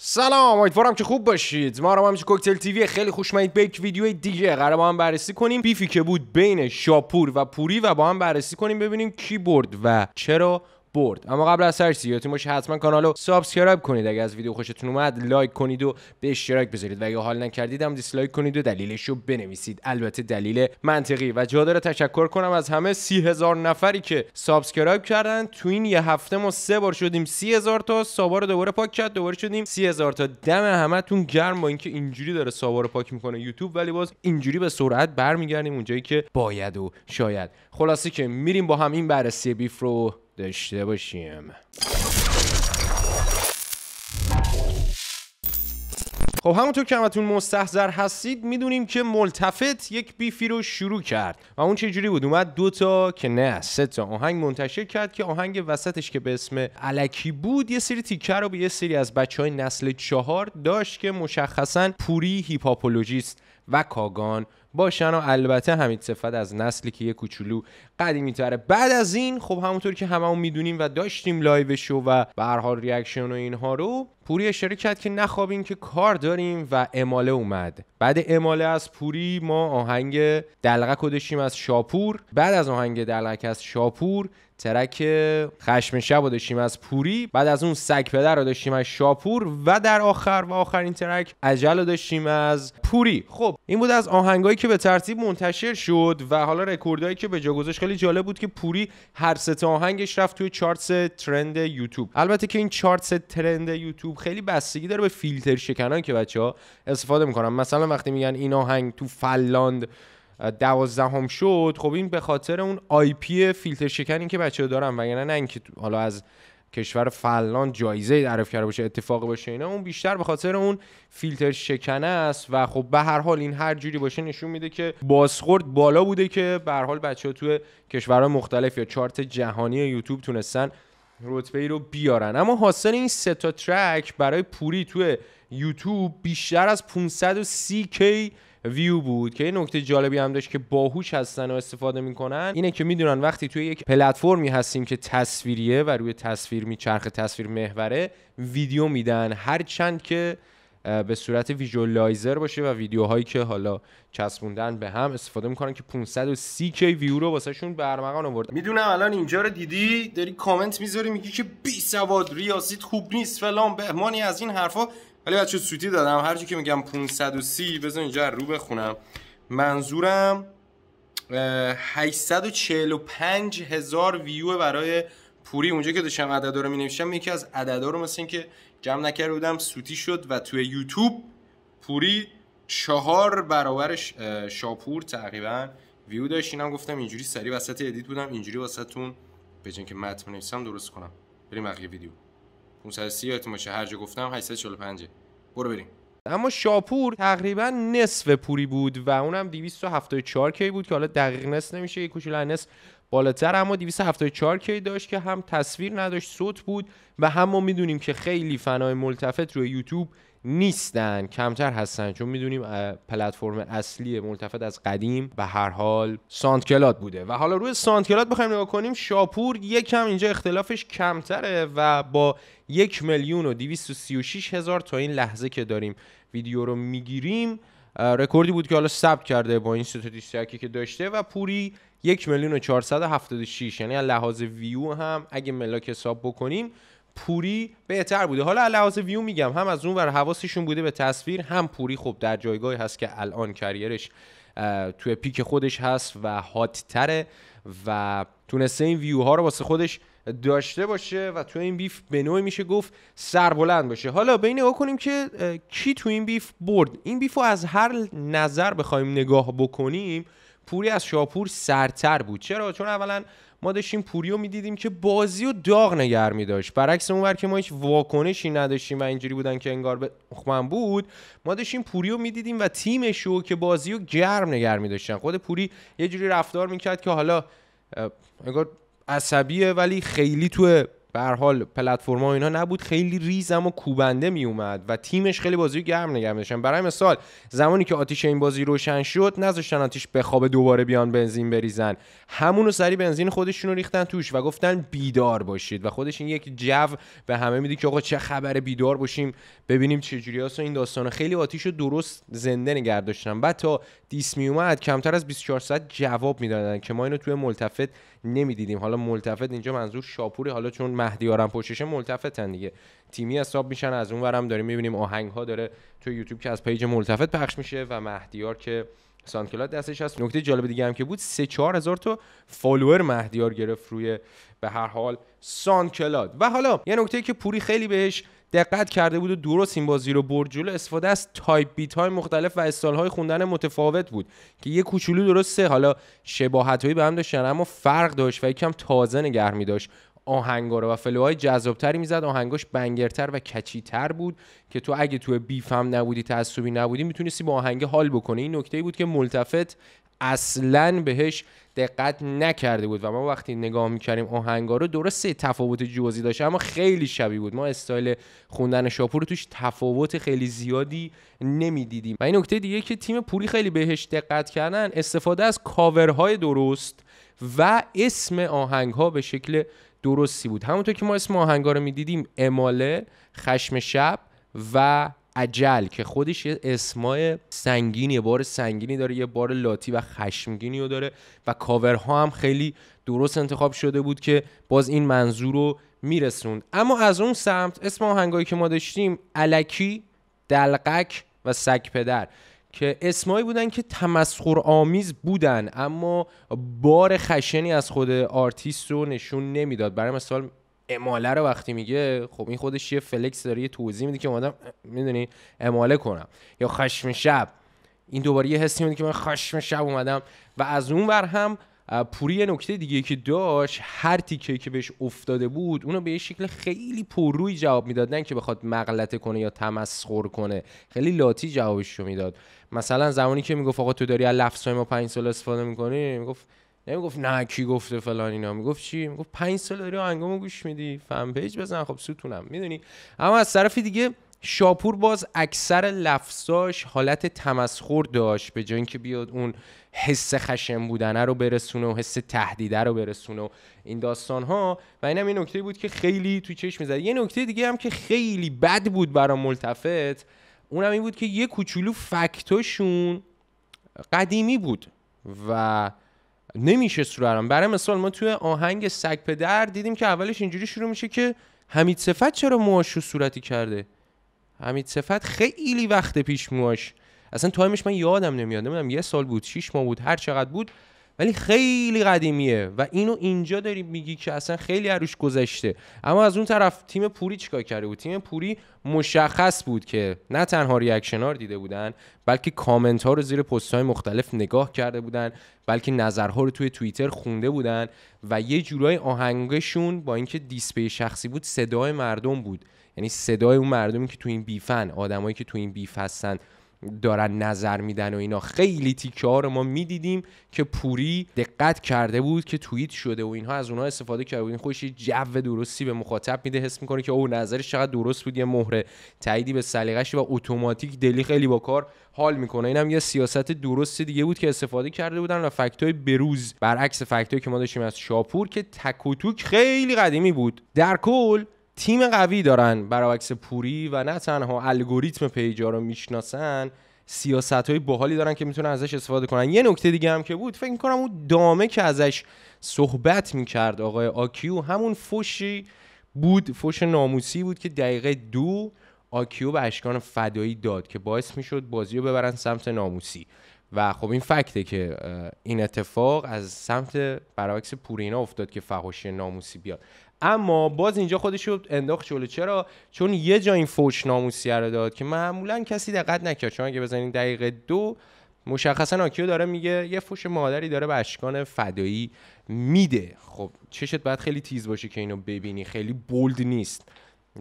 سلام امیدوارم که خوب باشید ما رو همینجا کوکتل تیوی خیلی خوش به یک ویدیو دیگه قرار با هم بررسی کنیم بیفی که بود بین شاپور و پوری و با هم بررسی کنیم ببینیم کی برد و چرا برد اما قبل از چیزی یادتون باشه حتما کانال رو سابسکرایب کنید اگه از ویدیو خوشتون اومد لایک کنید و به اشتراک بذارید و اگه حال نکردید هم دیسلایک کنید و دلیلش رو بنویسید البته دلیل منطقی و جا داره تشکر کنم از همه سی هزار نفری که سابسکرایب کردن تو این یه هفته ما سه بار شدیم سی هزار تا سابا رو دوباره پاک کرد دوباره شدیم سی هزار تا دم همتون گرم با اینکه اینجوری داره سابا رو پاک میکنه یوتیوب ولی باز اینجوری به سرعت برمیگردیم اونجایی که باید و شاید خلاصه که میریم با هم این بررسی بیف رو داشته باشیم خب همونطور که همتون مستحضر هستید میدونیم که ملتفت یک بیفی رو شروع کرد و اون چه جوری بود اومد دو تا که نه سه تا آهنگ منتشر کرد که آهنگ وسطش که به اسم علکی بود یه سری تیکر رو به یه سری از بچه های نسل چهار داشت که مشخصا پوری هیپاپولوژیست و کاگان باشن و البته همین صفت از نسلی که یه کوچولو قدیمی تره بعد از این خب همونطور که هممون میدونیم و داشتیم لایوشو و به حال ریاکشن و اینها رو پوری اشاره کرد که نخوابیم که کار داریم و اماله اومد بعد اماله از پوری ما آهنگ دلغک داشتیم از شاپور بعد از آهنگ دلغک از شاپور ترک خشم شب رو داشتیم از پوری بعد از اون سگ پدر رو داشتیم از شاپور و در آخر و آخرین ترک عجل رو داشتیم از پوری خب این بود از آهنگایی که به ترتیب منتشر شد و حالا رکوردهایی که به جا گذاشت خیلی جالب بود که پوری هر سه آهنگش رفت توی چارتس ترند یوتیوب البته که این چارتس ترند یوتیوب خیلی بستگی داره به فیلتر شکنان که بچه ها استفاده میکنن مثلا وقتی میگن این آهنگ تو فلاند دوازدهم شد خب این به خاطر اون آی پی فیلتر شکنی که بچه دارن یعنی نه اینکه حالا از کشور فلان جایزه دریافت کرده باشه اتفاق باشه اینا اون بیشتر به خاطر اون فیلتر شکنه است و خب به هر حال این هر جوری باشه نشون میده که بازخورد بالا بوده که به هر حال بچه ها توی کشورهای مختلف یا چارت جهانی یوتیوب تونستن رتبه ای رو بیارن اما حاصل این سه تا ترک برای پوری توی یوتیوب بیشتر از 530 کی ویو بود که یه نکته جالبی هم داشت که باهوش هستن و استفاده میکنن اینه که میدونن وقتی توی یک پلتفرمی هستیم که تصویریه و روی تصویر میچرخ تصویر محوره ویدیو میدن هر چند که به صورت ویژوالایزر باشه و ویدیوهایی که حالا چسبوندن به هم استفاده میکنن که 530 کی ویو رو واسهشون برمغان آوردن میدونم الان اینجا رو دیدی داری کامنت میذاری میگی که بی سواد ریاضیت خوب نیست فلان بهمانی از این حرفا ولی بچه سوتی دادم هرچی که میگم 530 بزن اینجا رو بخونم منظورم 845 هزار ویو برای پوری اونجا که داشتم عددا رو مینوشتم یکی از عددا رو مثل اینکه جمع نکرده بودم سوتی شد و توی یوتیوب پوری چهار برابرش شاپور تقریبا ویو داشت اینم گفتم اینجوری سری وسط ادیت بودم اینجوری واسهتون بجن که متن بنویسم درست کنم بریم بقیه ویدیو 530 یادتون باشه هر جا گفتم 845 برو بریم اما شاپور تقریبا نصف پوری بود و اونم 274 کی بود که حالا دقیق نصف نمیشه یه کوچولو نصف بالاتر اما 274 کی داشت که هم تصویر نداشت صوت بود و هم ما میدونیم که خیلی فنای ملتفت روی یوتیوب نیستن کمتر هستن چون میدونیم پلتفرم اصلی ملتفت از قدیم به هر حال ساندکلاد بوده و حالا روی ساندکلاد بخوایم نگاه کنیم شاپور یکم اینجا اختلافش کمتره و با یک میلیون و شیش هزار تا این لحظه که داریم ویدیو رو میگیریم رکوردی بود که حالا ثبت کرده با این ستاتیستیکی که داشته و پوری یک میلیون و 476 یعنی لحاظ ویو هم اگه ملاک حساب بکنیم پوری بهتر بوده حالا لحاظ ویو میگم هم از اون ور حواسشون بوده به تصویر هم پوری خب در جایگاهی هست که الان کریرش توی پیک خودش هست و هات تره و تونسته این ویو ها رو واسه خودش داشته باشه و توی این بیف به نوعی میشه گفت سربلند باشه حالا به این نگاه کنیم که کی توی این بیف برد این بیف رو از هر نظر بخوایم نگاه بکنیم پوری از شاپور سرتر بود چرا چون اولا ما داشتیم پوریو میدیدیم که بازی و داغ نگر داشت. برعکس اونور که ما هیچ واکنشی نداشتیم و اینجوری بودن که انگار به من بود ما داشتیم پوریو میدیدیم و تیمش رو که بازی و گرم نگر میداشتن خود پوری یه جوری رفتار میکرد که حالا انگار عصبیه ولی خیلی تو به حال پلتفرم اینا نبود خیلی ریزم و کوبنده می اومد و تیمش خیلی بازی گرم نگه داشتن برای مثال زمانی که آتیش این بازی روشن شد نذاشتن آتیش بخواب دوباره بیان بنزین بریزن همونو سری بنزین خودشونو ریختن توش و گفتن بیدار باشید و خودش این یک جو به همه میده که آقا چه خبر بیدار باشیم ببینیم چه جوری و این داستان خیلی آتیش رو درست زنده نگه داشتن بعد تا دیس می اومد کمتر از 24 ساعت جواب میدادن که ما اینو توی ملتفت نمیدیدیم حالا ملتفت اینجا منظور شاپوری حالا چون مهدیارم پشتشه ملتفتن دیگه تیمی حساب میشن از اون ورم داریم میبینیم آهنگ ها داره تو یوتیوب که از پیج ملتفت پخش میشه و مهدیار که سانکلاد دستش هست نکته جالب دیگه هم که بود سه چهار هزار تا فالوور مهدیار گرفت روی به هر حال سانکلاد و حالا یه نکته که پوری خیلی بهش دقت کرده بود و درست این بازی رو برد جلو استفاده از تایپ بیت های مختلف و استال های خوندن متفاوت بود که یه کوچولو درسته حالا شباهت به هم داشتن اما فرق داشت و یکم تازه نگه می داشت آهنگا رو و فلوهای جذابتری میزد آهنگاش بنگرتر و کچیتر بود که تو اگه تو بیفم نبودی تعصبی نبودی میتونستی با آهنگ حال بکنی این نکته بود که ملتفت اصلا بهش دقت نکرده بود و ما وقتی نگاه میکردیم آهنگا رو درسته تفاوت جزئی داشت اما خیلی شبیه بود ما استایل خوندن شاپور توش تفاوت خیلی زیادی نمیدیدیم و این نکته دیگه که تیم پوری خیلی بهش دقت کردن استفاده از کاورهای درست و اسم آهنگ ها به شکل درستی بود همونطور که ما اسم آهنگا رو میدیدیم اماله خشم شب و عجل که خودش یه اسمای سنگینی بار سنگینی داره یه بار لاتی و خشمگینی رو داره و کاورها هم خیلی درست انتخاب شده بود که باز این منظور رو میرسوند اما از اون سمت اسم آهنگایی که ما داشتیم علکی دلقک و سگ پدر که اسمایی بودن که تمسخر آمیز بودن اما بار خشنی از خود آرتیست رو نشون نمیداد برای مثال اماله رو وقتی میگه خب این خودش یه فلکس داره یه توضیح میده که اومدم میدونی اماله کنم یا خشم شب این دوباره یه حسی میده که من خشم شب اومدم و از اون هم پوری یه نکته دیگه که داشت هر تیکه که بهش افتاده بود اونو به یه شکل خیلی پررویی جواب میداد نه که بخواد مغلطه کنه یا تمسخر کنه خیلی لاتی جوابش رو میداد مثلا زمانی که میگفت آقا تو داری از لفظهای ما پنج سال استفاده میکنی میگفت نمیگفت نه کی گفته فلان اینا میگفت چی میگفت پنج سال داری آنگامو گوش میدی فن پیج بزن خب سوتونم میدونی اما از طرف دیگه شاپور باز اکثر لفظاش حالت تمسخر داشت به جای اینکه بیاد اون حس خشم بودنه رو برسونه و حس تهدیده رو برسونه و این داستان ها و اینم یه نکته بود که خیلی تو چشم میزد یه نکته دیگه هم که خیلی بد بود برای ملتفت اونم این بود که یه کوچولو فکتاشون قدیمی بود و نمیشه سرورم برای مثال ما توی آهنگ سگ پدر دیدیم که اولش اینجوری شروع میشه که حمید صفت چرا موهاشو صورتی کرده حمید صفت خیلی وقت پیش موهاش اصلا تایمش من یادم نمیاد نمیدونم یه سال بود شیش ماه بود هر چقدر بود ولی خیلی قدیمیه و اینو اینجا داری میگی که اصلا خیلی عروش گذشته اما از اون طرف تیم پوری چیکار کرده بود تیم پوری مشخص بود که نه تنها ریاکشن ها دیده بودن بلکه کامنت ها رو زیر پست های مختلف نگاه کرده بودن بلکه نظرها رو توی توییتر خونده بودن و یه جورای آهنگشون با اینکه دیسپی شخصی بود صدای مردم بود یعنی صدای اون مردمی که تو این بیفن آدمایی که تو این بیف هستن دارن نظر میدن و اینا خیلی تیکه رو ما میدیدیم که پوری دقت کرده بود که توییت شده و اینها از اونها استفاده کرده بود این خودش جو درستی به مخاطب میده حس میکنه که او نظرش چقدر درست بود یه مهره تاییدی به سلیقش و اتوماتیک دلی خیلی با کار حال میکنه اینم یه سیاست درست دیگه بود که استفاده کرده بودن و فکتای بروز برعکس فکتایی که ما داشتیم از شاپور که تکوتوک خیلی قدیمی بود در کل تیم قوی دارن برعکس پوری و نه تنها الگوریتم پیجا رو میشناسن سیاست های باحالی دارن که میتونن ازش استفاده کنن یه نکته دیگه هم که بود فکر میکنم اون دامه که ازش صحبت میکرد آقای آکیو همون فوشی بود فوش ناموسی بود که دقیقه دو آکیو به اشکان فدایی داد که باعث میشد بازی رو ببرن سمت ناموسی و خب این فکته که این اتفاق از سمت برعکس پورینا افتاد که فحاشی ناموسی بیاد اما باز اینجا خودش رو انداخت جلو چرا چون یه جا این فوش ناموسیه رو داد که معمولا کسی دقت نکرد چون اگه بزنین دقیقه دو مشخصا آکیو داره میگه یه فوش مادری داره به اشکان فدایی میده خب چشت باید خیلی تیز باشه که اینو ببینی خیلی بولد نیست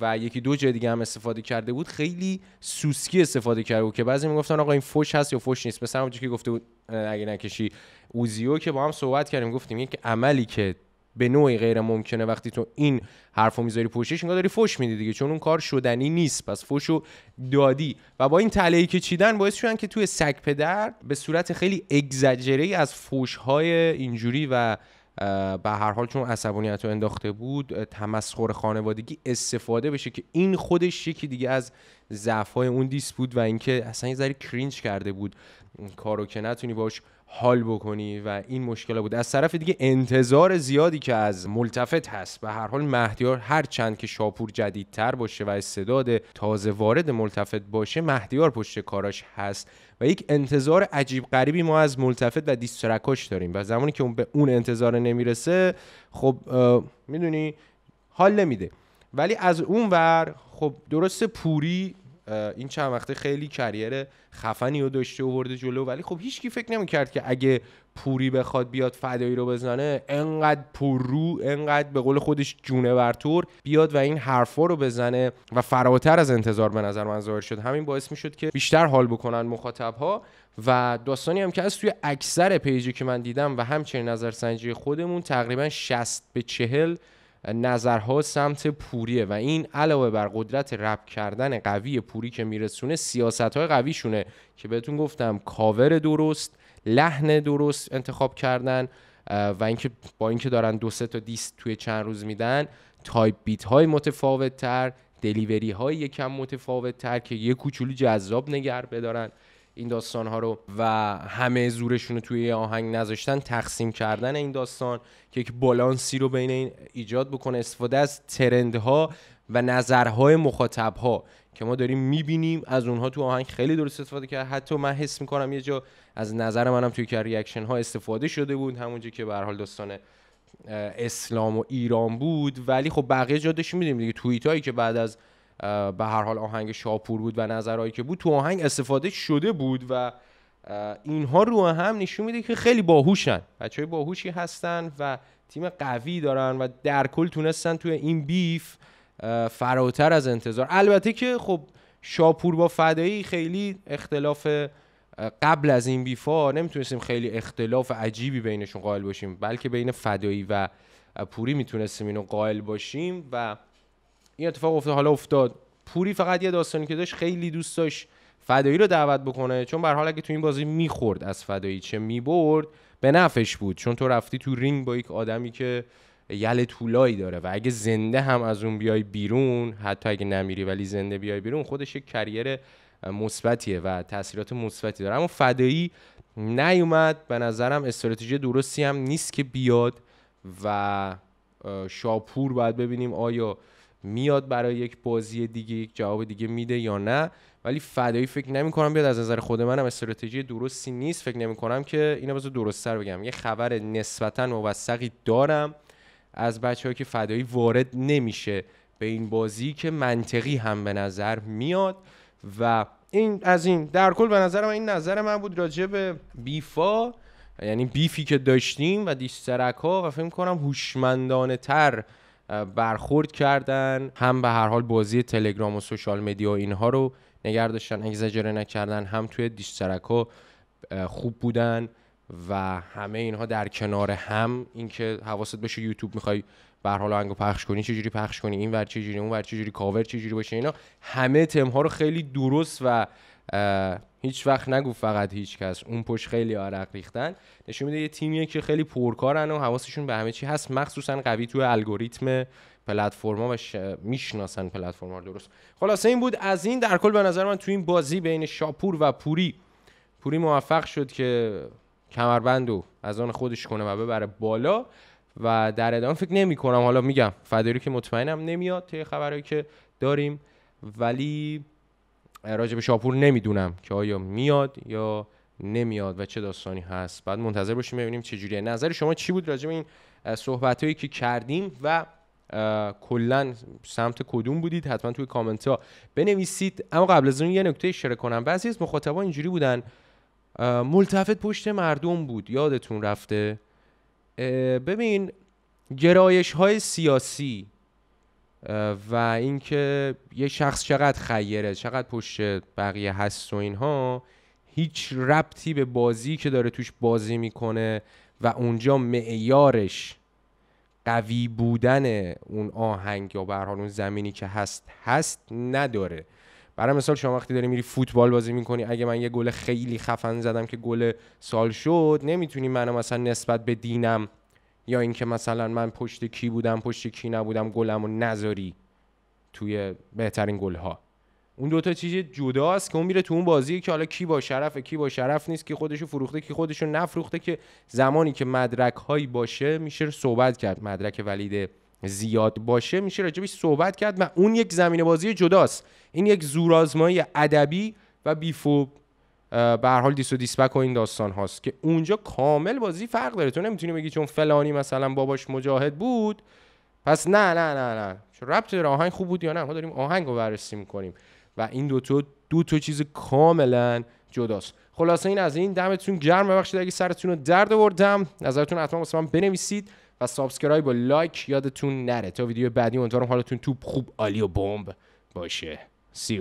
و یکی دو جای دیگه هم استفاده کرده بود خیلی سوسکی استفاده کرده بود که بعضی میگفتن آقا این فوش هست یا فوش نیست مثلا اونجوری که گفته بود اگه نکشی اوزیو که با هم صحبت کردیم گفتیم یک عملی که به نوعی غیر ممکنه وقتی تو این حرفو میذاری پشتش انگار داری فوش میدی دیگه چون اون کار شدنی نیست پس فوشو دادی و با این تلهی که چیدن باعث شدن که توی سگ پدر به صورت خیلی اگزجری از فوشهای اینجوری و به هر حال چون عصبانیت رو انداخته بود تمسخر خانوادگی استفاده بشه که این خودش یکی دیگه از ضعف‌های اون دیس بود و اینکه اصلا یه ذره کرینج کرده بود کارو که نتونی باش حال بکنی و این مشکل بود از طرف دیگه انتظار زیادی که از ملتفت هست و هر حال مهدیار هر چند که شاپور جدیدتر باشه و استعداد تازه وارد ملتفت باشه مهدیار پشت کاراش هست و یک انتظار عجیب غریبی ما از ملتفت و دیسترکاش داریم و زمانی که اون به اون انتظار نمیرسه خب میدونی حال نمیده ولی از اون ور خب درست پوری این چند وقته خیلی کریر خفنی رو داشته و برده جلو ولی خب هیچکی فکر نمیکرد که اگه پوری بخواد بیاد فدایی رو بزنه انقدر پررو انقدر به قول خودش جونه برتور بیاد و این حرفا رو بزنه و فراتر از انتظار به نظر من ظاهر شد همین باعث میشد که بیشتر حال بکنن مخاطب ها و داستانی هم که از توی اکثر پیجی که من دیدم و همچنین نظرسنجی خودمون تقریبا 60 به 40 نظرها سمت پوریه و این علاوه بر قدرت رب کردن قوی پوری که میرسونه سیاست های قویشونه که بهتون گفتم کاور درست لحن درست انتخاب کردن و اینکه با اینکه دارن دو سه تا دیست توی چند روز میدن تایپ بیت های متفاوت تر دلیوری های یکم متفاوت تر که یه کوچولو جذاب نگر بدارن این داستان ها رو و همه زورشون رو توی آهنگ نذاشتن تقسیم کردن این داستان که یک بالانسی رو بین این ایجاد بکنه استفاده از ها و نظرهای ها که ما داریم میبینیم از اونها تو آهنگ خیلی درست استفاده کرد حتی من حس میکنم یه جا از نظر منم توی که ریاکشن ها استفاده شده بود همونجا که به حال داستان اسلام و ایران بود ولی خب بقیه جا داشتیم میدیم دیگه توییت هایی که بعد از به هر حال آهنگ شاپور بود و نظرهایی که بود تو آهنگ استفاده شده بود و اینها رو هم نشون میده که خیلی باهوشن بچه های باهوشی هستن و تیم قوی دارن و در کل تونستن توی این بیف فراتر از انتظار البته که خب شاپور با فدایی خیلی اختلاف قبل از این بیفا نمیتونستیم خیلی اختلاف عجیبی بینشون قائل باشیم بلکه بین فدایی و پوری میتونستیم اینو قائل باشیم و این اتفاق افتاد حالا افتاد پوری فقط یه داستانی که داشت خیلی دوست داشت فدایی رو دعوت بکنه چون به حال اگه تو این بازی میخورد از فدایی چه میبرد به نفش بود چون تو رفتی تو رینگ با یک آدمی که یل طولایی داره و اگه زنده هم از اون بیای بیرون حتی اگه نمیری ولی زنده بیای بیرون خودش یک کریر مثبتیه و تاثیرات مثبتی داره اما فدایی نیومد به نظرم استراتژی درستی هم نیست که بیاد و شاپور باید ببینیم آیا میاد برای یک بازی دیگه یک جواب دیگه میده یا نه ولی فدایی فکر نمی کنم بیاد از نظر خود منم استراتژی درستی نیست فکر نمی کنم که اینو درست سر بگم یه خبر نسبتا موثقی دارم از بچه‌ها که فدایی وارد نمیشه به این بازی که منطقی هم به نظر میاد و این از این در کل به نظر من این نظر من بود راجع به بیفا یعنی بیفی که داشتیم و دیسترک ها و فکر کنم هوشمندانه تر برخورد کردن هم به هر حال بازی تلگرام و سوشال مدیا و اینها رو نگر داشتن اگزاجره نکردن هم توی دیشترک ها خوب بودن و همه اینها در کنار هم اینکه حواست بشه یوتیوب میخوای به هر حال آهنگو پخش کنی چه پخش کنی این ور چه جوری اون ور چه کاور چه جوری باشه اینا همه تم ها رو خیلی درست و هیچ وقت نگو فقط هیچ کس اون پشت خیلی عرق ریختن نشون میده یه تیمیه که خیلی پرکارن و حواسشون به همه چی هست مخصوصا قوی تو الگوریتم پلتفرما و ش... میشناسن پلتفرما درست خلاصه این بود از این در کل به نظر من تو این بازی بین شاپور و پوری پوری موفق شد که کمربند رو از آن خودش کنه و ببره بالا و در ادامه فکر نمی حالا میگم فدری که مطمئنم نمیاد تا خبرهایی که داریم ولی راجع به شاپور نمیدونم که آیا میاد یا نمیاد و چه داستانی هست بعد منتظر باشیم ببینیم چه جوریه نظر شما چی بود راجع به این صحبت هایی که کردیم و کلا سمت کدوم بودید حتما توی کامنت ها بنویسید اما قبل از اون یه نکته اشاره کنم بعضی از مخاطبا اینجوری بودن ملتفت پشت مردم بود یادتون رفته ببین گرایش های سیاسی و اینکه یه شخص چقدر خیره چقدر پشت بقیه هست و اینها هیچ ربطی به بازی که داره توش بازی میکنه و اونجا معیارش قوی بودن اون آهنگ یا به حال اون زمینی که هست هست نداره برای مثال شما وقتی داری میری فوتبال بازی میکنی اگه من یه گل خیلی خفن زدم که گل سال شد نمیتونی منو مثلا نسبت به دینم یا اینکه مثلا من پشت کی بودم پشت کی نبودم گلم و نذاری توی بهترین گلها اون دوتا چیز جداست که اون میره تو اون بازی که حالا کی با شرف کی با شرف نیست که خودشو فروخته کی خودشو نفروخته که زمانی که مدرک باشه میشه صحبت کرد مدرک ولید زیاد باشه میشه راجبش صحبت کرد و اون یک زمینه بازی جداست این یک زورآزمایی ادبی و بیفو به هر حال دیس و و این داستان هاست که اونجا کامل بازی فرق داره تو نمیتونی بگی چون فلانی مثلا باباش مجاهد بود پس نه نه نه نه چون ربط داره آهنگ خوب بود یا نه ما داریم آهنگ رو بررسی میکنیم و این دو تا دو تا چیز کاملا جداست خلاصه این از این دمتون گرم ببخشید اگه سرتون رو درد آوردم نظرتون حتما واسه من بنویسید و سابسکرایب و لایک یادتون نره تا ویدیو بعدی امیدوارم حالتون تو خوب عالی و بمب باشه سی